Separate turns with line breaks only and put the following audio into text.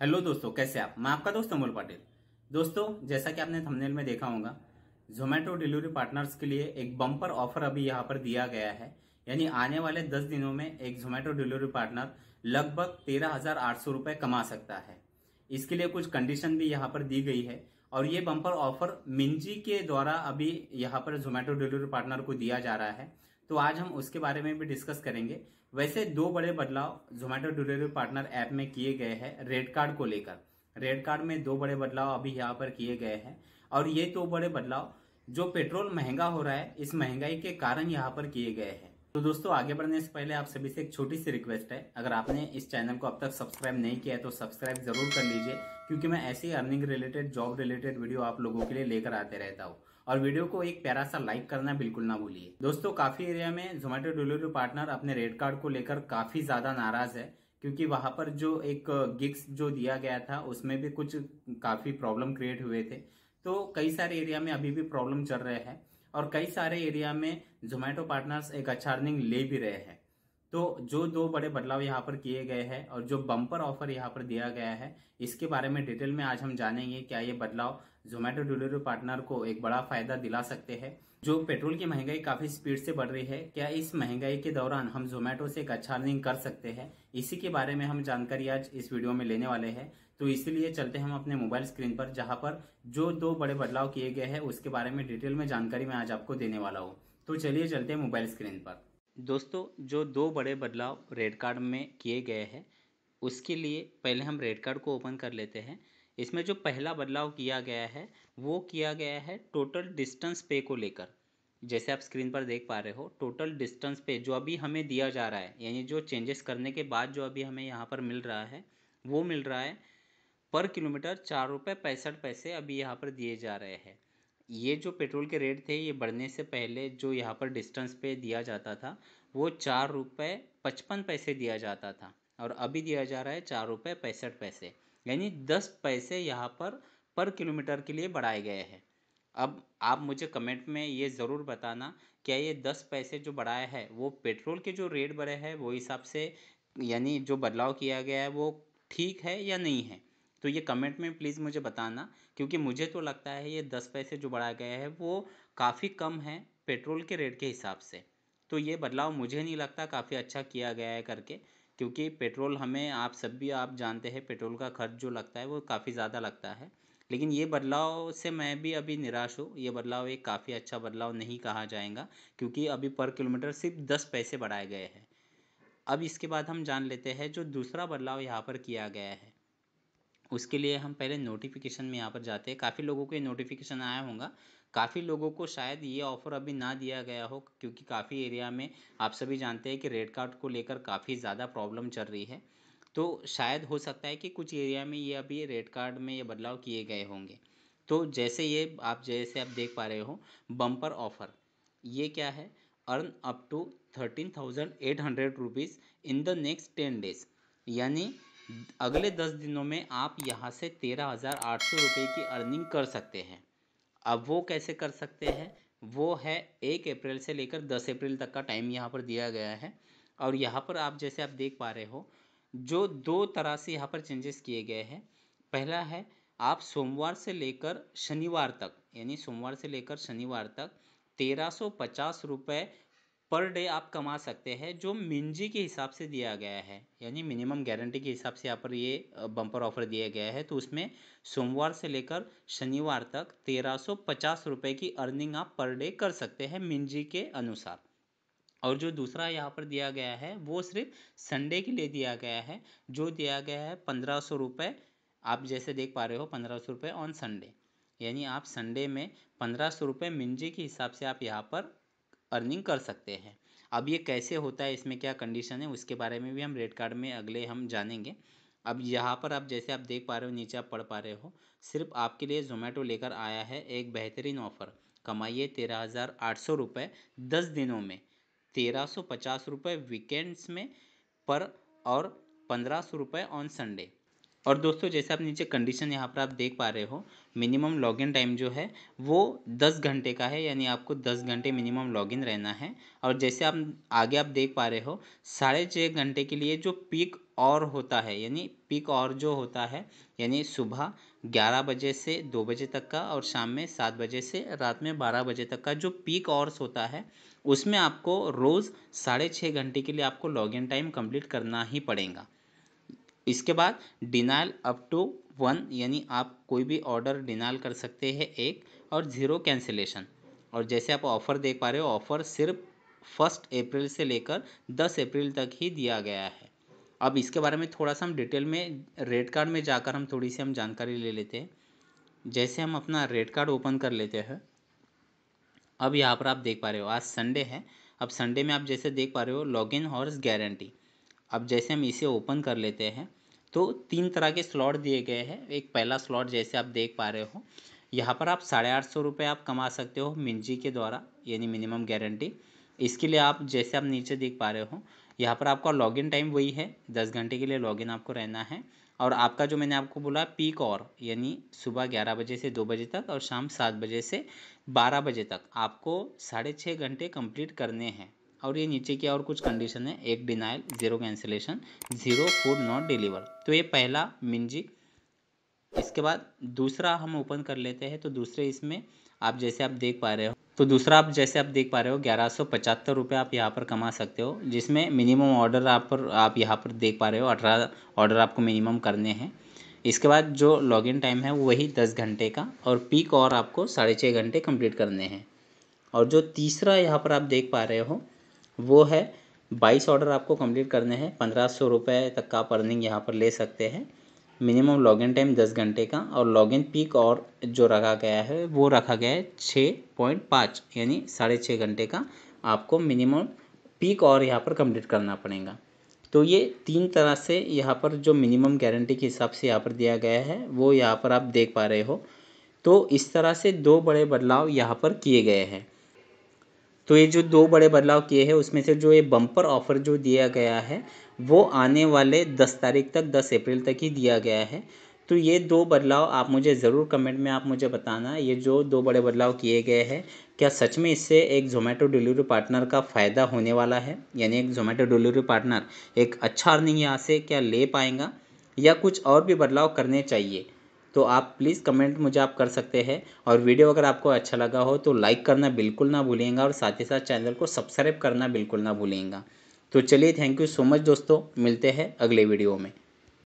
hello दोस्तों कैसे आप मैं आपका दोस्त अमोल पाटिल दोस्तों जैसा कि आपने थंबनेल में देखा होगा जोमेटो डिलीवरी पार्टनर्स के लिए एक बम्पर ऑफर अभी यहाँ पर दिया गया है यानी आने वाले दस दिनों में एक जोमेटो डिलीवरी पार्टनर लगभग तेरह हजार आठ सौ रुपये कमा सकता है इसके लिए कुछ कंडीशन भी यहाँ पर दी गई है और ये बम्पर ऑफर मिंजी के द्वारा अभी यहाँ पर जोमेटो डिलीवरी पार्टनर को दिया जा रहा है तो आज हम उसके बारे में भी डिस्कस करेंगे वैसे दो बड़े बदलाव जोमेटो डिलीवरी पार्टनर ऐप में किए गए हैं रेड कार्ड को लेकर रेड कार्ड में दो बड़े बदलाव अभी यहाँ पर किए गए हैं और ये दो बड़े बदलाव जो पेट्रोल महंगा हो रहा है इस महंगाई के कारण यहाँ पर किए गए हैं तो दोस्तों आगे बढ़ने से पहले आप सभी से एक छोटी सी रिक्वेस्ट है अगर आपने इस चैनल को अब तक सब्सक्राइब नहीं किया है तो सब्सक्राइब जरूर कर लीजिए क्योंकि मैं ऐसी earning related job related video आप लोगों के लिए लेकर आते रहता हूँ और वीडियो को एक प्यारा सा लाइक करना बिल्कुल ना भूलिए दोस्तों काफी एरिया में जोमेटो डिलीवरी पार्टनर अपने रेड कार्ड को लेकर काफी ज्यादा नाराज है क्योंकि वहां पर जो एक गिग्स जो दिया गया था उसमें भी कुछ काफी प्रॉब्लम क्रिएट हुए थे तो कई सारे एरिया में अभी भी प्रॉब्लम चल रहे हैं और कई सारे एरिया में जोमेटो पार्टनर्स एक अच्छा अर्निंग ले भी रहे हैं तो जो दो बड़े बदलाव यहाँ पर किए गए हैं और जो बम्पर ऑफर यहाँ पर दिया गया है इसके बारे में डिटेल में आज हम जानेंगे क्या ये बदलाव जोमेटो डिलीवरी पार्टनर को एक बड़ा फायदा दिला सकते हैं जो पेट्रोल की महंगाई काफी स्पीड से बढ़ रही है क्या इस महंगाई के दौरान हम जोमेटो से एक अच्छा अर्निंग कर सकते हैं इसी के बारे में हम जानकारी आज इस वीडियो में लेने वाले हैं तो इसीलिए चलते हम अपने मोबाइल स्क्रीन पर जहां पर जो दो बड़े बदलाव किए गए हैं उसके बारे में डिटेल में जानकारी मैं आज आपको देने वाला हूँ तो चलिए चलते हैं मोबाइल स्क्रीन पर दोस्तों जो दो बड़े बदलाव रेड कार्ड में किए गए हैं उसके लिए पहले हम रेड कार्ड को ओपन कर लेते हैं इसमें जो पहला बदलाव किया गया है वो किया गया है टोटल डिस्टेंस पे को लेकर जैसे आप स्क्रीन पर देख पा रहे हो टोटल डिस्टेंस पे जो अभी हमें दिया जा रहा है यानी जो चेंजेस करने के बाद जो अभी हमें यहाँ पर मिल रहा है वो मिल रहा है पर किलोमीटर चार रुपये पैंसठ पैसे अभी यहाँ पर दिए जा रहे हैं ये जो पेट्रोल के रेट थे ये बढ़ने से पहले जो यहाँ पर डिस्टेंस पे दिया जाता था वो चार रुपये पचपन पैसे दिया जाता था और अभी दिया जा रहा है चार रुपये पैंसठ पैसे यानी दस पैसे यहाँ पर पर किलोमीटर के लिए बढ़ाए गए हैं अब आप मुझे कमेंट में ये ज़रूर बताना क्या ये दस पैसे जो बढ़ाया है वो पेट्रोल के जो रेट बढ़े हैं वो हिसाब से यानी जो बदलाव किया गया है वो ठीक है या नहीं है तो ये कमेंट में प्लीज़ मुझे बताना क्योंकि मुझे तो लगता है ये दस पैसे जो बढ़ाया गया है वो काफ़ी कम है पेट्रोल के रेट के हिसाब से तो ये बदलाव मुझे नहीं लगता काफ़ी अच्छा किया गया है करके क्योंकि पेट्रोल हमें आप सब भी आप जानते हैं पेट्रोल का खर्च जो लगता है वो काफ़ी ज़्यादा लगता है लेकिन ये बदलाव से मैं भी अभी निराश हूँ ये बदलाव एक काफ़ी अच्छा बदलाव नहीं कहा जाएगा क्योंकि अभी पर किलोमीटर सिर्फ दस पैसे बढ़ाए गए हैं अब इसके बाद हम जान लेते हैं जो दूसरा बदलाव यहाँ पर किया गया है उसके लिए हम पहले नोटिफिकेशन में यहाँ पर जाते हैं काफ़ी लोगों को ये नोटिफिकेशन आया होगा काफ़ी लोगों को शायद ये ऑफ़र अभी ना दिया गया हो क्योंकि काफ़ी एरिया में आप सभी जानते हैं कि रेड कार्ड को लेकर काफ़ी ज़्यादा प्रॉब्लम चल रही है तो शायद हो सकता है कि कुछ एरिया में ये अभी रेड कार्ड में ये बदलाव किए गए होंगे तो जैसे ये आप जैसे आप देख पा रहे हो बम्पर ऑफ़र ये क्या है earn up to thirteen thousand eight hundred rupees in the next ten days यानी अगले दस दिनों में आप यहाँ से तेरह हज़ार आठ सौ रुपये की अर्निंग कर सकते हैं अब वो कैसे कर सकते हैं वो है एक अप्रैल से लेकर दस अप्रैल तक का टाइम यहाँ पर दिया गया है और यहाँ पर आप जैसे आप देख पा रहे हो जो दो तरह से यहाँ पर चेंजेस किए गए हैं पहला है आप सोमवार से लेकर शनिवार तक यानी सोमवार से लेकर शनिवार तक तेरह सौ पचास रुपये पर डे आप कमा सकते हैं जो मिनजी के हिसाब से दिया गया है यानी मिनिमम गारंटी के हिसाब से यहाँ पर ये बम्पर ऑफर दिया गया है तो उसमें सोमवार से लेकर शनिवार तक तेरह सौ पचास रुपये की अर्निंग आप पर डे कर सकते हैं मिनजी के अनुसार और जो दूसरा यहाँ पर दिया गया है वो सिर्फ संडे के लिए दिया गया है जो दिया गया है पंद्रह सौ रुपये आप जैसे देख पा रहे हो पंद्रह सौ रुपये ऑन संडे यानी आप संडे में पंद्रह सौ रुपये मिंजी के हिसाब से आप यहाँ पर अर्निंग कर सकते हैं अब ये कैसे होता है इसमें क्या कंडीशन है उसके बारे में भी हम रेड कार्ड में अगले हम जानेंगे अब यहाँ पर आप जैसे आप देख पा रहे हो नीचे आप पढ़ पा रहे हो सिर्फ आपके लिए जोमेटो लेकर आया है एक बेहतरीन ऑफ़र कमाइए तेरह हज़ार आठ सौ रुपये दस दिनों में तेरह सौ पचास रुपये वीकेंड्स में पर और पंद्रह सौ रुपये ऑन संडे और दोस्तों जैसे आप नीचे कंडीशन यहाँ पर आप देख पा रहे हो मिनिमम लॉगिन टाइम जो है वो दस घंटे का है यानी आपको दस घंटे मिनिमम लॉगिन रहना है और जैसे आप आगे आप देख पा रहे हो साढ़े छः घंटे के लिए जो पीक और होता है यानी पीक और जो होता है यानी सुबह ग्यारह बजे से दो बजे तक का और शाम में सात बजे से रात में बारह बजे तक का जो पीक ऑर्स होता है उसमें आपको रोज़ साढ़े छः घंटे के लिए आपको लॉगिन टाइम कम्प्लीट करना ही पड़ेगा इसके बाद डिनाइल अप टू वन यानी आप कोई भी ऑर्डर डिनाइल कर सकते हैं एक और ज़ीरो कैंसिलेशन और जैसे आप ऑफ़र देख पा रहे हो ऑफ़र सिर्फ फर्स्ट अप्रैल से लेकर दस अप्रैल तक ही दिया गया है अब इसके बारे में थोड़ा सा हम डिटेल में रेड कार्ड में जाकर हम थोड़ी सी हम जानकारी ले लेते हैं जैसे हम अपना रेड कार्ड ओपन कर लेते हैं अब यहाँ पर आप देख पा रहे हो आज संडे है अब संडे में आप जैसे देख पा रहे हो लॉगिन हॉर्स गारंटी अब जैसे हम इसे ओपन कर लेते हैं तो तीन तरह के स्लॉट दिए गए हैं एक पहला स्लॉट जैसे आप देख पा रहे हो यहाँ पर आप साढ़े आठ सौ रुपये आप कमा सकते हो मिंजी के द्वारा यानी मिनिमम गारंटी इसके लिए आप जैसे आप नीचे देख पा रहे हो यहाँ पर आपका लॉगिन टाइम वही है दस घंटे के लिए लॉगिन आपको रहना है और आपका जो मैंने आपको बोला पीक और यानी सुबह ग्यारह बजे से दो बजे तक और शाम सात बजे से बारह बजे तक आपको साढ़े छः घंटे कंप्लीट करने हैं और ये नीचे की और कुछ कंडीशन है एक denial zero cancellation zero food not deliver तो ये पहला मिनजिक इसके बाद दूसरा हम ओपन कर लेते हैं तो दूसरे इसमें आप जैसे आप देख पा रहे हो तो दूसरा आप जैसे आप देख पा रहे हो ग्यारह सौ पचहत्तर रुपये आप यहाँ पर कमा सकते हो जिसमें मिनिमम ऑर्डर आप पर आप यहाँ पर देख पा रहे हो अठारह ऑर्डर आपको मिनिमम करने हैं इसके बाद जो लॉगिन टाइम है वही दस घंटे का और पीक और आपको साढ़े छः घंटे कंप्लीट करने हैं और जो तीसरा यहाँ पर आप देख पा रहे हो वो है बाईस ऑर्डर आपको कंप्लीट करने हैं पंद्रह सौ रुपये तक का आप अर्निंग यहाँ पर ले सकते हैं मिनिमम लॉगिन टाइम दस घंटे का और लॉगिन पीक और जो रखा गया है वो रखा गया है छः पॉइंट पाँच यानी साढ़े छः घंटे का आपको मिनिमम पीक और यहाँ पर कंप्लीट करना पड़ेगा तो ये तीन तरह से यहाँ पर जो मिनिमम गारंटी के हिसाब से यहाँ पर दिया गया है वो यहाँ पर आप देख पा रहे हो तो इस तरह से दो बड़े बदलाव यहाँ पर किए गए हैं तो ये जो दो बड़े बदलाव किए हैं उसमें से जो ये बम्पर ऑफर जो दिया गया है वो आने वाले दस तारीख तक दस अप्रैल तक ही दिया गया है तो ये दो बदलाव आप मुझे ज़रूर कमेंट में आप मुझे बताना ये जो दो बड़े बदलाव किए गए हैं क्या सच में इससे एक जोमेटो डिलीवरी पार्टनर का फ़ायदा होने वाला है यानी एक जोमेटो डिलीवरी पार्टनर एक अच्छा अर्निंग यहाँ से क्या ले पाएगा या कुछ और भी बदलाव करने चाहिए तो आप प्लीज़ कमेंट मुझे आप कर सकते हैं और वीडियो अगर आपको अच्छा लगा हो तो लाइक करना बिल्कुल ना भूलिएगा और साथ ही साथ चैनल को सब्सक्राइब करना बिल्कुल ना भूलिएगा तो चलिए थैंक यू सो मच दोस्तों मिलते हैं अगले वीडियो में